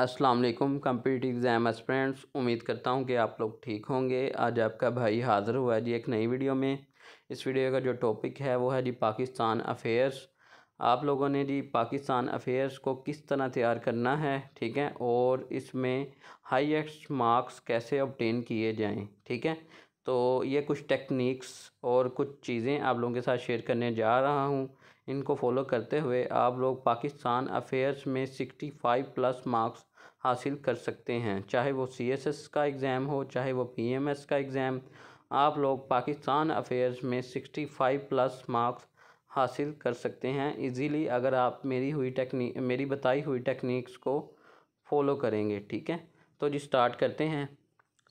अस्सलाम वालेकुम competitive exam aspirants उम्मीद करता हूँ कि आप लोग ठीक होंगे आज आपका भाई हाज़िर हुआ है जी एक नई वीडियो में इस वीडियो का जो टॉपिक है वो है जी पाकिस्तान अफेयर्स आप लोगों ने जी पाकिस्तान अफेयर्स को किस तरह तैयार करना है ठीक है और इसमें हाईएस्ट मार्क्स कैसे ऑबटेन किए जाएँ ठीक है तो ये कुछ टेक्निक्स और कुछ चीज़ें आप लोगों के साथ शेयर करने जा रहा हूँ इनको फॉलो करते हुए आप लोग पाकिस्तान अफेयर्स में सिक्सटी फाइव प्लस मार्क्स हासिल कर सकते हैं चाहे वो सी एस एस का एग्ज़ाम हो चाहे वो पी एम एस का एग्ज़ाम आप लोग पाकिस्तान अफेयर्स में सिक्सटी फाइव प्लस मार्क्स हासिल कर सकते हैं इजीली अगर आप मेरी हुई टेक्निक मेरी बताई हुई टेक्निक्स को फॉलो करेंगे ठीक है तो जी स्टार्ट करते हैं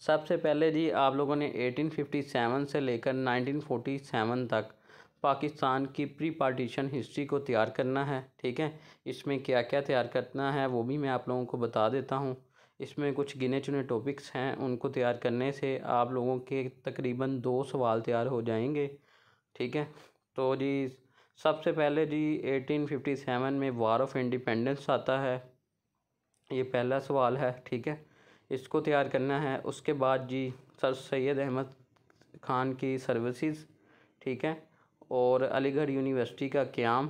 सबसे पहले जी आप लोगों ने 1857 से लेकर 1947 तक पाकिस्तान की प्री पार्टीशन हिस्ट्री को तैयार करना है ठीक है इसमें क्या क्या तैयार करना है वो भी मैं आप लोगों को बता देता हूँ इसमें कुछ गिने चुने टॉपिक्स हैं उनको तैयार करने से आप लोगों के तकरीबन दो सवाल तैयार हो जाएंगे ठीक है तो जी सबसे पहले जी 1857 में वार ऑफ इंडिपेंडेंस आता है ये पहला सवाल है ठीक है इसको तैयार करना है उसके बाद जी सर सैद अहमद खान की सर्विसेज ठीक है और अलीगढ़ यूनिवर्सिटी का क्याम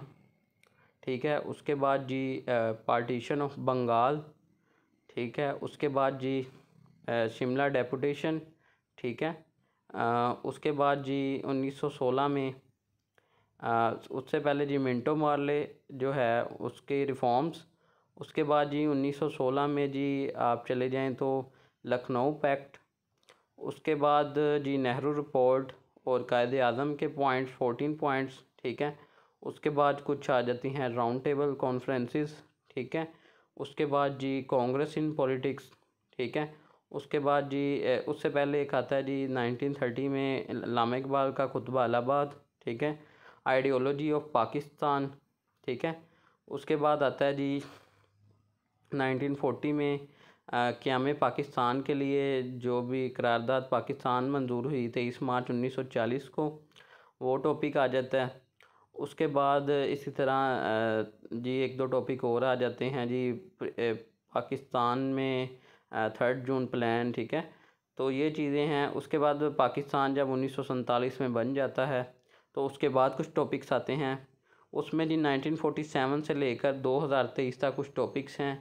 ठीक है उसके बाद जी पार्टीशन ऑफ बंगाल ठीक है उसके बाद जी शिमला डेपुटेशन ठीक है आ, उसके बाद जी 1916 में आ, उससे पहले जी मिंटो मार्ले जो है उसके रिफॉर्म्स उसके बाद जी 1916 में जी आप चले जाएं तो लखनऊ पैक्ट उसके बाद जी नेहरू रिपोर्ट और कायद अज़म के पॉइंट्स फोर्टीन पॉइंट्स ठीक है उसके बाद कुछ आ जाती हैं राउंड टेबल कॉन्फ्रेंसिस ठीक है उसके बाद जी कांग्रेस इन पॉलिटिक्स ठीक है उसके बाद जी उससे पहले एक आता है जी नाइनटीन थर्टी में लामा इकबाल का खुतबा अलाहाबाद ठीक है आइडियोलॉजी ऑफ पाकिस्तान ठीक है उसके बाद आता है जी नाइनटीन फोर्टी में में पाकिस्तान के लिए जो भी करारदाद पाकिस्तान मंजूर हुई तेईस मार्च उन्नीस सौ चालीस को वो टॉपिक आ जाता है उसके बाद इसी तरह जी एक दो टॉपिक और आ जाते हैं जी पाकिस्तान में थर्ड जून प्लान ठीक है तो ये चीज़ें हैं उसके बाद पाकिस्तान जब उन्नीस में बन जाता है तो उसके बाद कुछ टॉपिक्स आते हैं उसमें जी 1947 से लेकर 2023 तक कुछ टॉपिक्स हैं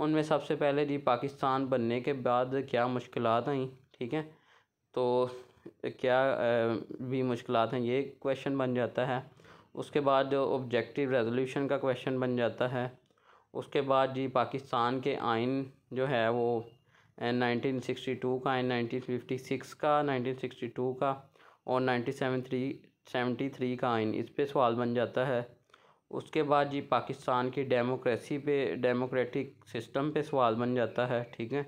उनमें सबसे पहले जी पाकिस्तान बनने के बाद क्या मुश्किल आई ठीक है तो क्या भी मुश्किल हैं ये क्वेश्चन बन जाता है उसके बाद जो ऑब्जेक्टिव रेजोल्यूशन का क्वेश्चन बन जाता है उसके बाद जी पाकिस्तान के आइन जो है वो नाइनटीन सिक्सटी टू का नाइनटीन फिफ्टी सिक्स का नाइनटीन सिक्सटी टू का और सेवन थ्री सेवेंटी थ्री का आइन इस पर सवाल बन जाता है उसके बाद जी पाकिस्तान की डेमोक्रेसी पे डेमोक्रेटिक सिस्टम पे सवाल बन जाता है ठीक है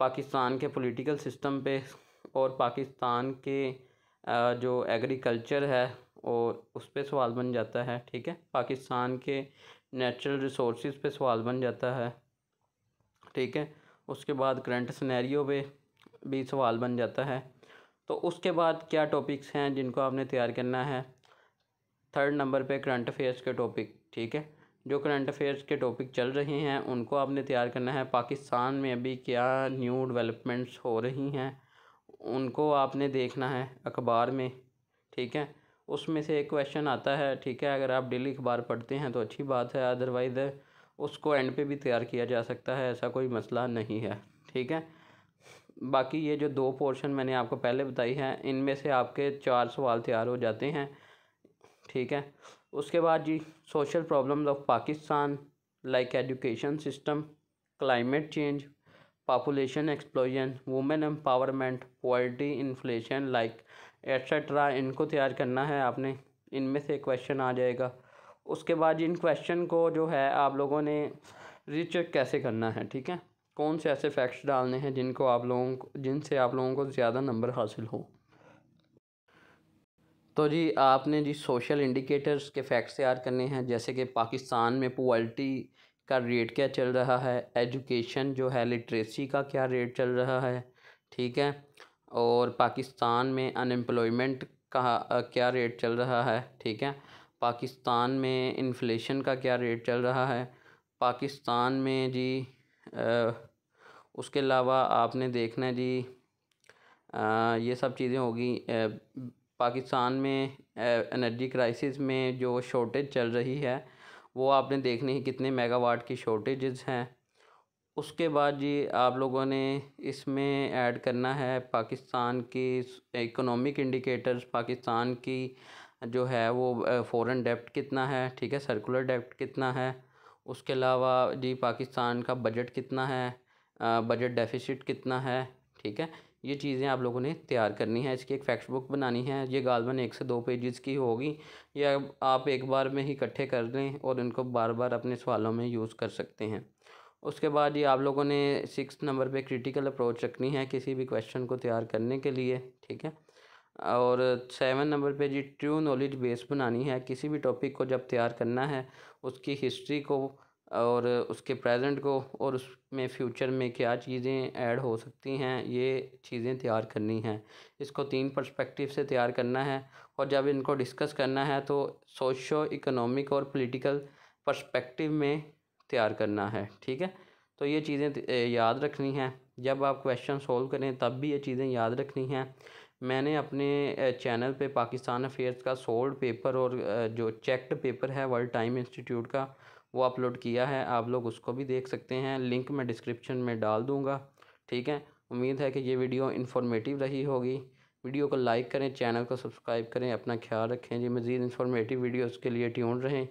पाकिस्तान के पॉलिटिकल सिस्टम पे और पाकिस्तान के जो एग्रीकल्चर है और उस पर सवाल बन जाता है ठीक है पाकिस्तान के नेचुरल रिसोर्स पे सवाल बन जाता है ठीक है उसके बाद करंट स्नैरियो पे भी सवाल बन जाता है तो उसके बाद क्या टॉपिक्स हैं जिनको आपने तैयार करना है थर्ड नंबर पे करंट अफेयर्स के टॉपिक ठीक है जो करंट अफेयर्स के टॉपिक चल रहे हैं उनको आपने तैयार करना है पाकिस्तान में अभी क्या न्यू डेवलपमेंट्स हो रही हैं उनको आपने देखना है अखबार में ठीक है उसमें से एक क्वेश्चन आता है ठीक है अगर आप डेली अखबार पढ़ते हैं तो अच्छी बात है अदरवाइज़ उसको एंड पे भी तैयार किया जा सकता है ऐसा कोई मसला नहीं है ठीक है बाकी ये जो दो पोर्शन मैंने आपको पहले बताई है इनमें से आपके चार सवाल तैयार हो जाते हैं ठीक है उसके बाद जी social problems of Pakistan like education system climate change population explosion women empowerment poverty inflation like etcetera इनको तैयार करना है आपने इनमें से क्वेश्चन आ जाएगा उसके बाद इन क्वेश्चन को जो है आप लोगों ने रिचेक कैसे करना है ठीक है कौन से ऐसे फैक्ट्स डालने हैं जिनको आप लोगों को जिनसे आप लोगों को ज़्यादा नंबर हासिल हो तो जी आपने जी सोशल इंडिकेटर्स के फैक्ट्स तैयार करने हैं जैसे कि पाकिस्तान में पॉल्टी का रेट क्या चल रहा है एजुकेशन जो है लिटरेसी का क्या रेट चल रहा है ठीक है और पाकिस्तान में अनएम्प्लॉयमेंट का क्या रेट चल रहा है ठीक है पाकिस्तान में इन्फ्लेशन का क्या रेट चल रहा है पाकिस्तान में जी आ, उसके अलावा आपने देखना है जी आ, ये सब चीज़ें होगी पाकिस्तान में एनर्जी क्राइसिस में जो शॉर्टेज चल रही है वो आपने देखनी है कितने मेगावाट की शॉर्टेजेस हैं उसके बाद जी आप लोगों ने इसमें ऐड करना है पाकिस्तान की इकोनॉमिक इंडिकेटर्स पाकिस्तान की जो है वो फ़ॉरेन डेप्ट कितना है ठीक है सर्कुलर डेप्ट कितना है उसके अलावा जी पाकिस्तान का बजट कितना है बजट डेफिसिट कितना है ठीक है ये चीज़ें आप लोगों ने तैयार करनी है इसकी एक फैक्ट बुक बनानी है ये गालबन एक से दो पेजेस की होगी या आप एक बार में ही इकट्ठे कर लें और इनको बार बार अपने सवालों में यूज़ कर सकते हैं उसके बाद ये आप लोगों ने सिक्स नंबर पे क्रिटिकल अप्रोच रखनी है किसी भी क्वेश्चन को तैयार करने के लिए ठीक है और सेवन नंबर पे जी ट्रू नॉलेज बेस बनानी है किसी भी टॉपिक को जब तैयार करना है उसकी हिस्ट्री को और उसके प्रेजेंट को और उसमें फ्यूचर में क्या चीज़ें ऐड हो सकती हैं ये चीज़ें तैयार करनी हैं इसको तीन पर्सपेक्टिव से तैयार करना है और जब इनको डिस्कस करना है तो सोशो इकोनॉमिक और पॉलिटिकल पर्सपेक्टिव में तैयार करना है ठीक है तो ये चीज़ें याद रखनी हैं जब आप क्वेश्चन सोल्व करें तब भी ये चीज़ें याद रखनी हैं मैंने अपने चैनल पे पाकिस्तान अफेयर्स का सोल्ड पेपर और जो चेक्ड पेपर है वर्ल्ड टाइम इंस्टीट्यूट का वो अपलोड किया है आप लोग उसको भी देख सकते हैं लिंक मैं डिस्क्रिप्शन में डाल दूँगा ठीक है उम्मीद है कि ये वीडियो इन्फॉर्मेटिव रही होगी वीडियो को लाइक करें चैनल को सब्सक्राइब करें अपना ख्याल रखें जी मज़ीद इन्फॉर्मेटिव वीडियोज़ के लिए ट्यून रहें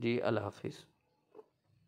जी अल्लाह हाफिज़